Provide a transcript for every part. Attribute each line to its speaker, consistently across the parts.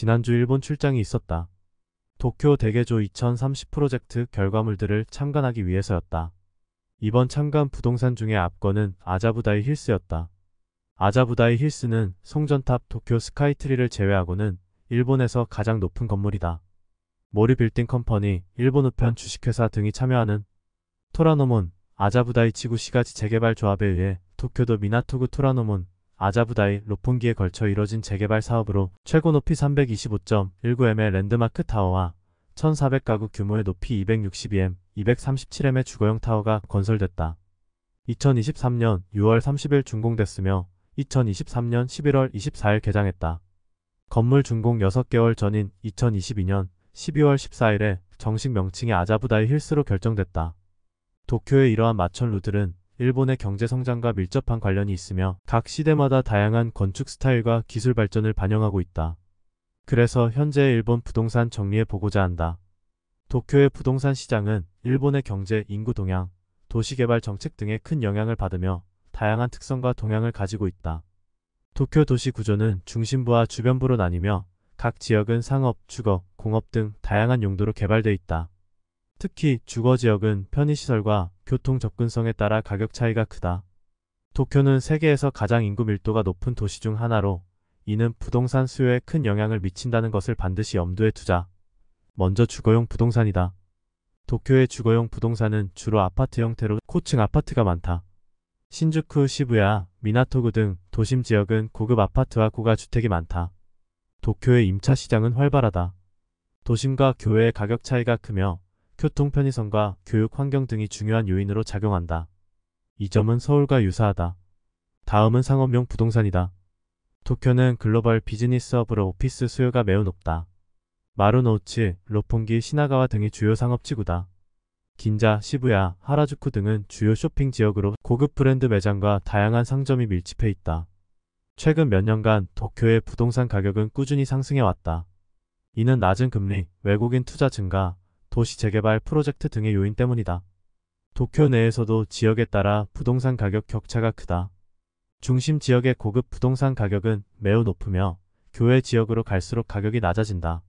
Speaker 1: 지난주 일본 출장이 있었다. 도쿄 대개조 2030 프로젝트 결과물들을 참관하기 위해서였다. 이번 참관 부동산 중에 압권은 아자부다이 힐스였다. 아자부다이 힐스는 송전탑 도쿄 스카이트리를 제외하고는 일본에서 가장 높은 건물이다. 모리 빌딩 컴퍼니, 일본 우편 주식회사 등이 참여하는 토라노몬, 아자부다이 지구 시가지 재개발 조합에 의해 도쿄도 미나토구 토라노몬, 아자부다이 로폰기에 걸쳐 이뤄진 재개발 사업으로 최고 높이 325.19m의 랜드마크 타워와 1,400가구 규모의 높이 262m, 237m의 주거용 타워가 건설됐다. 2023년 6월 30일 준공됐으며 2023년 11월 24일 개장했다. 건물 준공 6개월 전인 2022년 12월 14일에 정식 명칭이 아자부다이 힐스로 결정됐다. 도쿄의 이러한 마천루들은 일본의 경제 성장과 밀접한 관련이 있으며 각 시대마다 다양한 건축 스타일과 기술 발전을 반영하고 있다. 그래서 현재의 일본 부동산 정리해 보고자 한다. 도쿄의 부동산 시장은 일본의 경제, 인구 동향, 도시개발 정책 등에 큰 영향을 받으며 다양한 특성과 동향을 가지고 있다. 도쿄 도시 구조는 중심부와 주변부로 나뉘며 각 지역은 상업, 주거, 공업 등 다양한 용도로 개발돼 있다. 특히 주거 지역은 편의시설과 교통 접근성에 따라 가격 차이가 크다. 도쿄는 세계에서 가장 인구 밀도가 높은 도시 중 하나로 이는 부동산 수요에 큰 영향을 미친다는 것을 반드시 염두에 두자. 먼저 주거용 부동산이다. 도쿄의 주거용 부동산은 주로 아파트 형태로 코층 아파트가 많다. 신주쿠, 시부야, 미나토구 등 도심 지역은 고급 아파트와 고가 주택이 많다. 도쿄의 임차 시장은 활발하다. 도심과 교외의 가격 차이가 크며 교통 편의성과 교육 환경 등이 중요한 요인으로 작용한다. 이 점은 서울과 유사하다. 다음은 상업용 부동산이다. 도쿄는 글로벌 비즈니스업으로 오피스 수요가 매우 높다. 마루노우치, 로폰기, 시나가와 등이 주요 상업지구다. 긴자, 시부야, 하라주쿠 등은 주요 쇼핑 지역으로 고급 브랜드 매장과 다양한 상점이 밀집해 있다. 최근 몇 년간 도쿄의 부동산 가격은 꾸준히 상승해 왔다. 이는 낮은 금리, 외국인 투자 증가, 도시 재개발 프로젝트 등의 요인 때문이다. 도쿄 내에서도 지역에 따라 부동산 가격 격차가 크다. 중심 지역의 고급 부동산 가격은 매우 높으며 교외 지역으로 갈수록 가격이 낮아진다.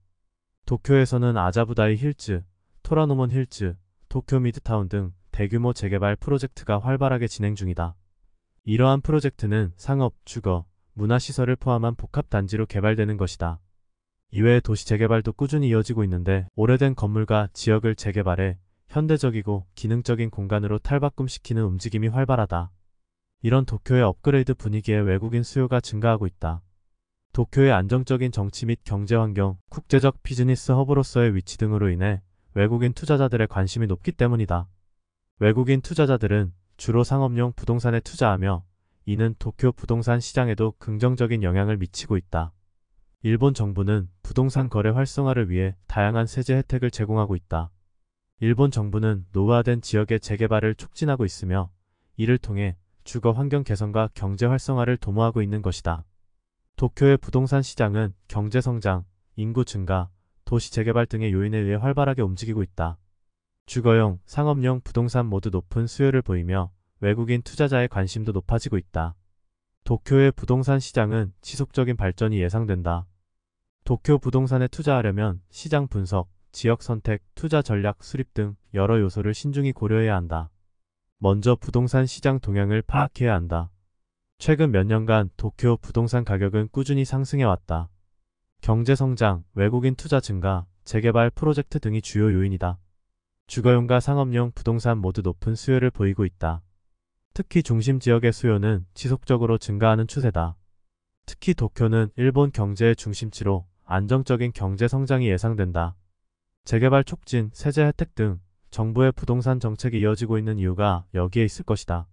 Speaker 1: 도쿄에서는 아자부다이 힐즈, 토라노몬 힐즈, 도쿄 미드타운 등 대규모 재개발 프로젝트가 활발하게 진행 중이다. 이러한 프로젝트는 상업, 주거, 문화시설을 포함한 복합단지로 개발되는 것이다. 이외에 도시 재개발도 꾸준히 이어지고 있는데 오래된 건물과 지역을 재개발해 현대적이고 기능적인 공간으로 탈바꿈시키는 움직임이 활발하다. 이런 도쿄의 업그레이드 분위기에 외국인 수요가 증가하고 있다. 도쿄의 안정적인 정치 및 경제 환경, 국제적 비즈니스 허브로서의 위치 등으로 인해 외국인 투자자들의 관심이 높기 때문이다. 외국인 투자자들은 주로 상업용 부동산에 투자하며 이는 도쿄 부동산 시장에도 긍정적인 영향을 미치고 있다. 일본 정부는 부동산 거래 활성화를 위해 다양한 세제 혜택을 제공하고 있다. 일본 정부는 노화된 지역의 재개발을 촉진하고 있으며 이를 통해 주거 환경 개선과 경제 활성화를 도모하고 있는 것이다. 도쿄의 부동산 시장은 경제 성장, 인구 증가, 도시 재개발 등의 요인에 의해 활발하게 움직이고 있다. 주거용, 상업용 부동산 모두 높은 수요를 보이며 외국인 투자자의 관심도 높아지고 있다. 도쿄의 부동산 시장은 지속적인 발전이 예상된다. 도쿄 부동산에 투자하려면 시장 분석, 지역 선택, 투자 전략, 수립 등 여러 요소를 신중히 고려해야 한다. 먼저 부동산 시장 동향을 파악해야 한다. 최근 몇 년간 도쿄 부동산 가격은 꾸준히 상승해왔다. 경제 성장, 외국인 투자 증가, 재개발 프로젝트 등이 주요 요인이다. 주거용과 상업용 부동산 모두 높은 수요를 보이고 있다. 특히 중심 지역의 수요는 지속적으로 증가하는 추세다. 특히 도쿄는 일본 경제의 중심지로 안정적인 경제 성장이 예상된다. 재개발 촉진, 세제 혜택 등 정부의 부동산 정책이 이어지고 있는 이유가 여기에 있을 것이다.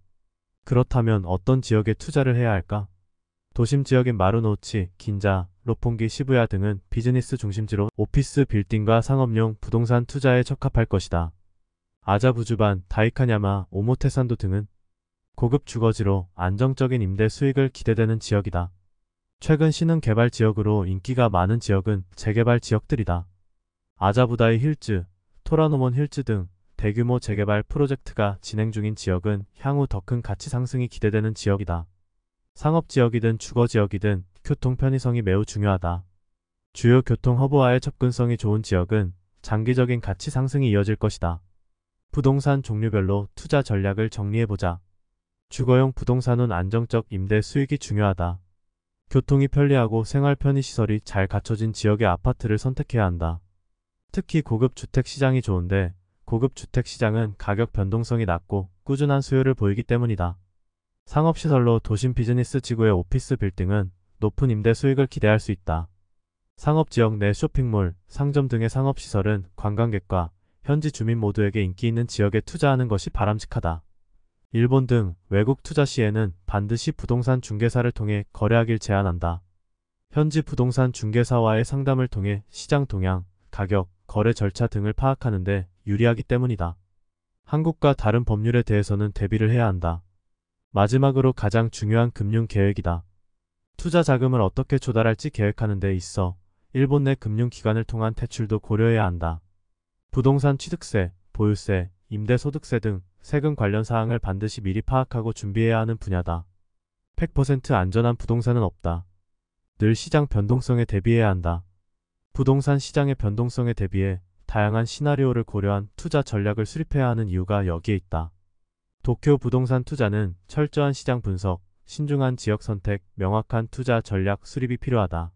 Speaker 1: 그렇다면 어떤 지역에 투자를 해야 할까? 도심 지역인 마루노치, 긴자, 로폰기, 시부야 등은 비즈니스 중심지로 오피스 빌딩과 상업용 부동산 투자에 적합할 것이다. 아자부주반, 다이카냐마, 오모테산도 등은 고급 주거지로 안정적인 임대 수익을 기대되는 지역이다. 최근 신흥개발 지역으로 인기가 많은 지역은 재개발 지역들이다. 아자부다의 힐즈, 토라노몬 힐즈 등 대규모 재개발 프로젝트가 진행 중인 지역은 향후 더 큰 가치 상승이 기대되는 지역이다. 상업지역이든 주거지역이든 교통 편의성이 매우 중요하다. 주요 교통 허브와의 접근성이 좋은 지역은 장기적인 가치 상승이 이어질 것이다. 부동산 종류별로 투자 전략을 정리해보자. 주거용 부동산은 안정적 임대 수익이 중요하다. 교통이 편리하고 생활 편의시설이 잘 갖춰진 지역의 아파트를 선택해야 한다. 특히 고급 주택 시장이 좋은데 고급 주택 시장은 가격 변동성이 낮고 꾸준한 수요를 보이기 때문이다. 상업시설로 도심 비즈니스 지구의 오피스 빌딩은 높은 임대 수익을 기대할 수 있다. 상업지역 내 쇼핑몰, 상점 등의 상업시설은 관광객과 현지 주민 모두에게 인기 있는 지역에 투자하는 것이 바람직하다. 일본 등 외국 투자 시에는 반드시 부동산 중개사를 통해 거래하길 제한한다. 현지 부동산 중개사와의 상담을 통해 시장 동향, 가격, 거래 절차 등을 파악하는데 유리하기 때문이다. 한국과 다른 법률에 대해서는 대비를 해야 한다. 마지막으로 가장 중요한 금융 계획이다. 투자 자금을 어떻게 조달할지 계획하는 데 있어 일본 내 금융기관을 통한 대출도 고려해야 한다. 부동산 취득세, 보유세, 임대소득세 등 세금 관련 사항을 반드시 미리 파악하고 준비해야 하는 분야다. 100% 안전한 부동산은 없다. 늘 시장 변동성에 대비해야 한다. 부동산 시장의 변동성에 대비해 다양한 시나리오를 고려한 투자 전략을 수립해야 하는 이유가 여기에 있다. 도쿄 부동산 투자는 철저한 시장 분석, 신중한 지역 선택, 명확한 투자 전략 수립이 필요하다.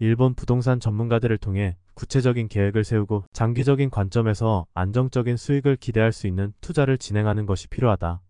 Speaker 1: 일본 부동산 전문가들을 통해 구체적인 계획을 세우고 장기적인 관점에서 안정적인 수익을 기대할 수 있는 투자를 진행하는 것이 필요하다.